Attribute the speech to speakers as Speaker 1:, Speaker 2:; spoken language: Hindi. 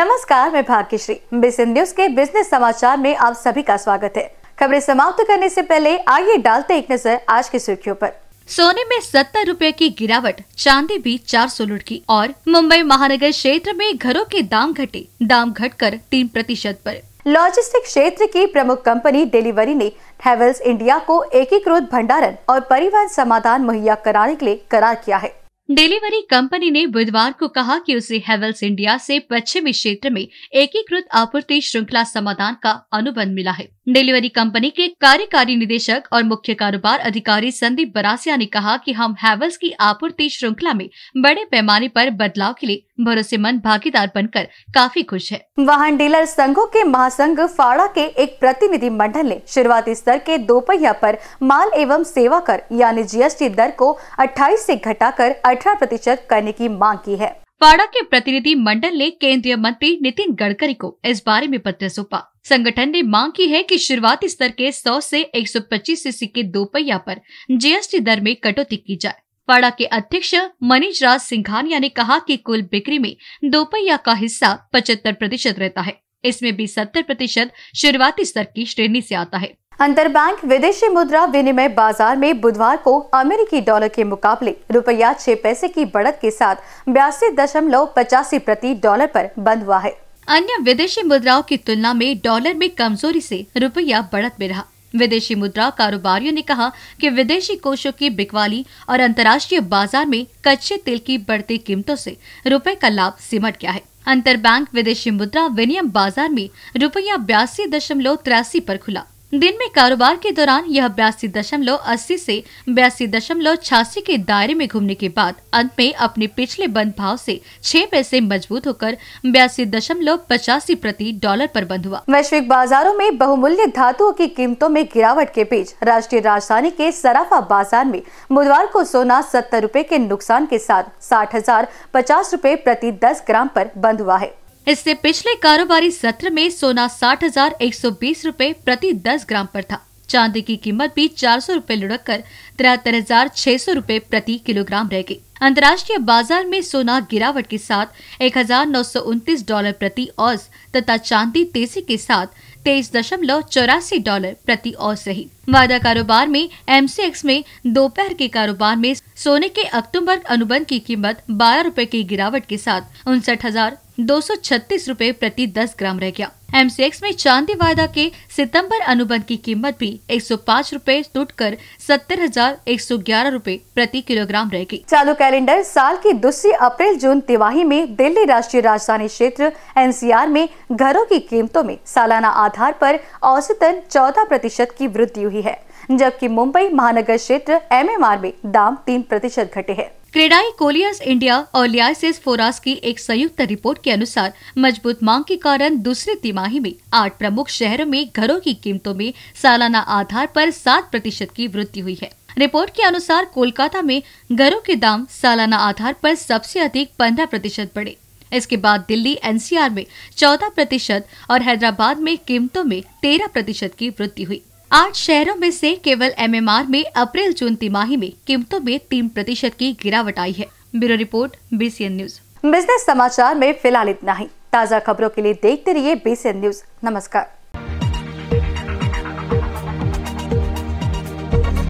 Speaker 1: नमस्कार मैं भाग्यश्री बिजनेस न्यूज के बिजनेस समाचार में आप सभी का स्वागत है खबरें समाप्त करने से पहले आइए डालते एक नजर आज की सुर्खियों पर। सोने में सत्तर रूपए की गिरावट चांदी भी चार सौ लुटकी और मुंबई महानगर क्षेत्र में घरों के दाम घटे दाम घटकर तीन प्रतिशत आरोप लॉजिस्टिक क्षेत्र की प्रमुख कंपनी डिलीवरी ने हेवल्स इंडिया को एकीकृत भंडारण और परिवहन समाधान मुहैया कराने के लिए करार किया है डिलीवरी कंपनी ने बुधवार को कहा कि उसे हेवल्स इंडिया से पश्चिमी क्षेत्र में एकीकृत आपूर्ति श्रृंखला समाधान का अनुबंध मिला है डिलीवरी कंपनी के कार्यकारी निदेशक और मुख्य कारोबार अधिकारी संदीप बरासिया ने कहा कि हम हैवल्स की आपूर्ति श्रृंखला में बड़े पैमाने पर बदलाव के लिए भरोसेमंद भागीदार बनकर काफी खुश है वाहन डीलर संघों के महासंघ फाड़ा के एक प्रतिनिधि मंडल ने शुरुआती स्तर के दोपहिया पर माल एवं सेवा कर यानी जीएसटी दर को 28 से घटाकर 18 प्रतिशत करने की मांग की है वाडा के प्रतिनिधि मंडल ने केंद्रीय मंत्री नितिन गडकरी को इस बारे में पत्र सौंपा संगठन ने मांग की है कि शुरुआती स्तर के 100 से 125 सीसी के दोपहिया पर जीएसटी दर में कटौती की जाए वाडा के अध्यक्ष मनीष राज सिंघानिया ने कहा कि कुल बिक्री में दोपहिया का हिस्सा पचहत्तर प्रतिशत रहता है इसमें भी सत्तर प्रतिशत शुरुआती स्तर की श्रेणी से आता है अंतरबैंक विदेशी मुद्रा विनिमय बाजार में बुधवार को अमेरिकी डॉलर के मुकाबले रुपया छह पैसे की बढ़त के साथ बयासी दशमलव पचासी प्रति डॉलर पर बंद हुआ है अन्य विदेशी मुद्राओं की तुलना में डॉलर में कमजोरी से रुपया बढ़त में रहा विदेशी मुद्रा कारोबारियों ने कहा कि विदेशी कोषों की बिकवाली और अंतर्राष्ट्रीय बाजार में कच्चे तेल की बढ़ती कीमतों से रुपए का लाभ सिमट गया है अंतरबैंक विदेशी मुद्रा विनियम बाजार में रुपया बयासी दशमलव तिरासी आरोप खुला दिन में कारोबार के दौरान यह बयासी दशमलव अस्सी से बयासी दशमलव छियासी के दायरे में घूमने के बाद अंत में अपने पिछले बंद भाव से छह पैसे मजबूत होकर बयासी दशमलव पचासी प्रति डॉलर पर बंद हुआ वैश्विक बाजारों में बहुमूल्य धातुओं की कीमतों में गिरावट के बीच राष्ट्रीय राजधानी के सराफा बाजार में बुधवार को सोना सत्तर रूपए के नुकसान के साथ साठ हजार पचास रूपए प्रति दस ग्राम आरोप बंद हुआ है इससे पिछले कारोबारी सत्र में सोना साठ हजार एक सौ बीस रूपए प्रति दस ग्राम पर था चांदी की कीमत भी चार सौ रूपए लुढ़क कर तिहत्तर हजार छह सौ रूपए प्रति किलोग्राम रह गई अंतर्राष्ट्रीय बाजार में सोना गिरावट के साथ एक हजार नौ सौ उनतीस डॉलर प्रति औस तथा चांदी तेजी के साथ तेईस दशमलव चौरासी डॉलर प्रति औस रही वायदा कारोबार में एम में दोपहर के कारोबार में सोने के अक्टूबर अनुबंध की कीमत बारह रूपए की गिरावट के साथ उनसठ हजार दो सौ प्रति 10 ग्राम रह गया एम में चांदी वायदा के सितंबर अनुबंध की कीमत भी एक सौ पाँच रूपए टूट कर सत्तर हजार एक सौ ग्यारह रूपए प्रति किलोग्राम रहेगी चालू कैलेंडर साल की दूसरी अप्रैल जून तिवाही में दिल्ली राष्ट्रीय राजधानी क्षेत्र एनसीआर में घरों की कीमतों में सालाना आधार पर औसतन चौदह प्रतिशत की वृद्धि हुई है जबकि मुंबई महानगर क्षेत्र एम में दाम तीन प्रतिशत घटे हैं क्रेडाई कोलियर्स इंडिया और लियासिस फोरास की एक संयुक्त रिपोर्ट के अनुसार मजबूत मांग के कारण दूसरी तिमाही में आठ प्रमुख शहरों में घरों की कीमतों में सालाना आधार पर सात प्रतिशत की वृद्धि हुई है रिपोर्ट के अनुसार कोलकाता में घरों के दाम सालाना आधार पर सबसे अधिक पंद्रह प्रतिशत बढ़े इसके बाद दिल्ली एनसीआर में चौदह प्रतिशत और हैदराबाद में कीमतों में तेरह प्रतिशत की वृद्धि हुई आठ शहरों में से केवल एमएमआर में अप्रैल जून तिमाही में कीमतों में तीन प्रतिशत की गिरावट आई है bureau report BCN news business समाचार में फिलहाल इतना ही ताज़ा खबरों के लिए देखते रहिए बीसीएन न्यूज नमस्कार